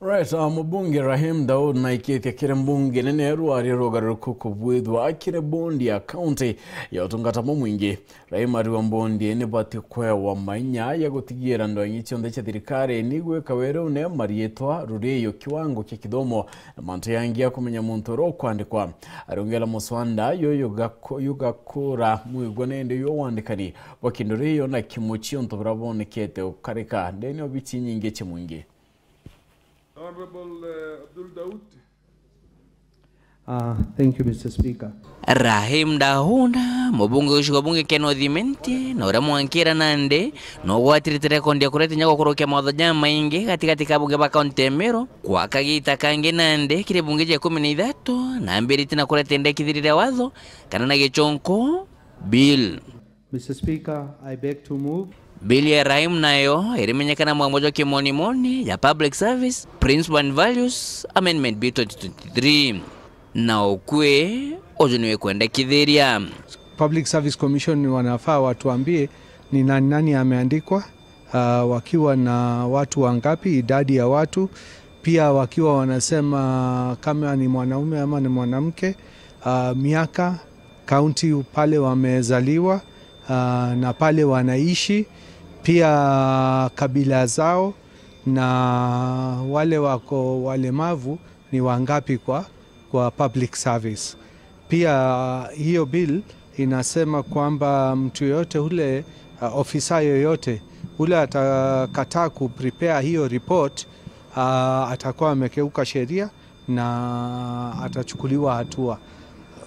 right uh, mubunge rahim daud naiketi akire mbunge nene rwari rugaruko kubwithwa akire bondi ya kaunti ya utungatamo mwingi rahim ari mbondi ene kwewa manya ya gutigira ndo nyicho ndeche thirikari nigwe kawere une marietwa ruriyo kiwango kya kidomo mantu yangia kumenya muntu ro kwandikwa arongela muswanda yoyo yugakura mwigwa nende yo wandikani bakinduriyo na kimuchi onto brabonekete ukareka ndene obichi nyingi chimwingi Honorable uh, Abdul Daud. Uh, thank you Mr. Speaker. Rahim Dahuna mubunge ushiko bunge keno dhimenti na ura mwankira nande no gwatirite rekondi ya kurete nyako kurokia mawadho jama maingi katikati ka bunge ba kaunti kwa kagita kange nande kile bunge ja kumi na ithato na mbiri tina nde kithirire watho kana na gichonko bill Mr. Speaker, I beg to move. Bili ya raimu nayo irimenyekana mwamoja moja kimonimoni ya public service principles and values amendment b 2023 na okwe ozoniwe kwenda kithiria. Public Service Commission wanafaa watuambie ni nani nani ameandikwa, uh, wakiwa na watu wangapi, idadi ya watu pia, wakiwa wanasema kama ni mwanaume ama ni mwanamke, uh, miaka, kaunti pale wamezaliwa, uh, na pale wanaishi pia kabila zao na wale wako walemavu ni wangapi kwa, kwa public service. Pia uh, hiyo bill inasema kwamba mtu yoyote ule uh, ofisa yoyote ule atakataa prepare hiyo report uh, atakuwa amekeuka sheria na atachukuliwa hatua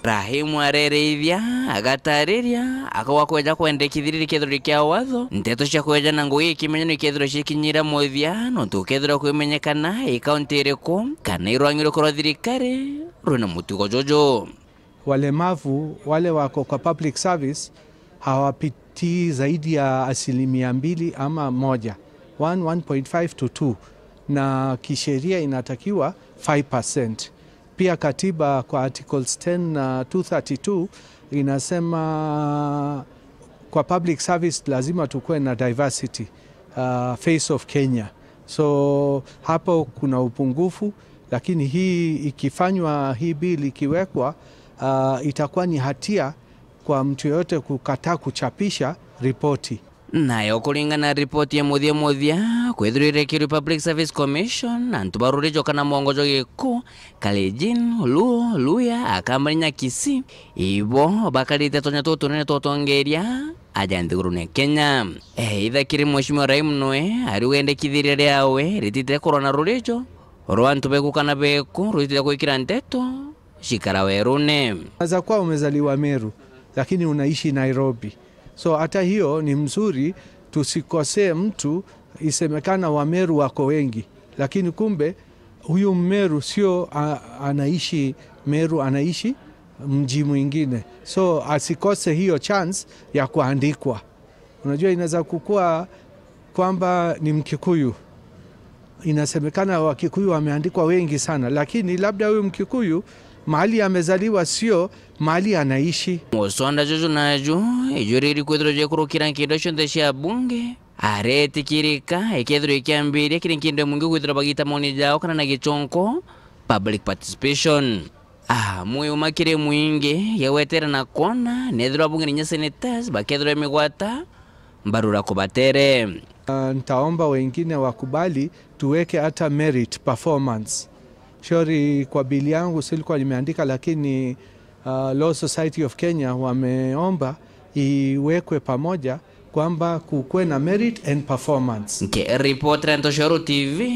rahimu arerithia agataarĩria akoa kwenja kwendekithiriri kethiro kĩa watho nteto cia kwenja na ngũĩ ni nĩ kethiro cikinyira mũthia no tũkethiro kwĩmenyekana ĩkaunti ĩrĩkũ kana irwang'iro korwo thirikari rwĩna mũtugo jojo walemavu wale wako kwa public service hawapitii zaidi ya asilimia mbili ama moja 1, 1.5 to 2 na kisheria inatakiwa 5%. Pia katiba kwa articles 10 na 232 inasema kwa public service lazima tukuwe na diversity uh, face of Kenya. So hapo kuna upungufu, lakini hii ikifanywa, hii bill ikiwekwa, uh, itakuwa ni hatia kwa mtu yoyote kukataa kuchapisha ripoti nayo kulingana na ripoti ya muthia muthia kwithirire ki Republic Service Commission antu barurijo kana mwongojo giku kalijin Luo Luya akamarinya kisi ibo bakarite tonya tutu nene totongeria aja ne Kenya eitha eh, kiri mweshimiwa rai mnoe ari wendekithire riawe ritite na rurijo rwa antu beku kana beku rutite kwikira nteto shikara werune aza kwa umezaliwa Meru lakini unaishi Nairobi So hata hiyo ni mzuri, tusikosee mtu. Isemekana Wameru wako wengi, lakini kumbe huyu Mmeru sio anaishi Meru, anaishi mji mwingine, so asikose hiyo chance ya kuandikwa. Unajua, inaweza kukua kwamba ni Mkikuyu, inasemekana Wakikuyu wameandikwa wengi sana, lakini labda huyu Mkikuyu mahali amezaliwa, sio mahali anaishi. osonda chocho nacho ejo riri kwethirwa jekurukira nkindu cionthe cia bunge aretikirika ikethirwa ikiambiria kiri nkindu mungi kwithirwa bagita moni jao kana na gichonko public participation amwe ah, umakire mwingi yawetera na kona nethirwa bunge ninya senators bakethirwa migwata mbarura kubatere uh, ntaomba wengine wakubali tuweke hata merit performance shauri kwa bili yangu silikuwa limeandika, lakini uh, Law Society of Kenya wameomba iwekwe pamoja kwamba kukuwe na merit and performance. nke ripotera Shoro TV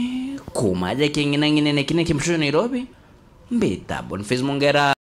kumaja king'ina ng'inene nekine kimshu Nairobi mbita Boniface Mungera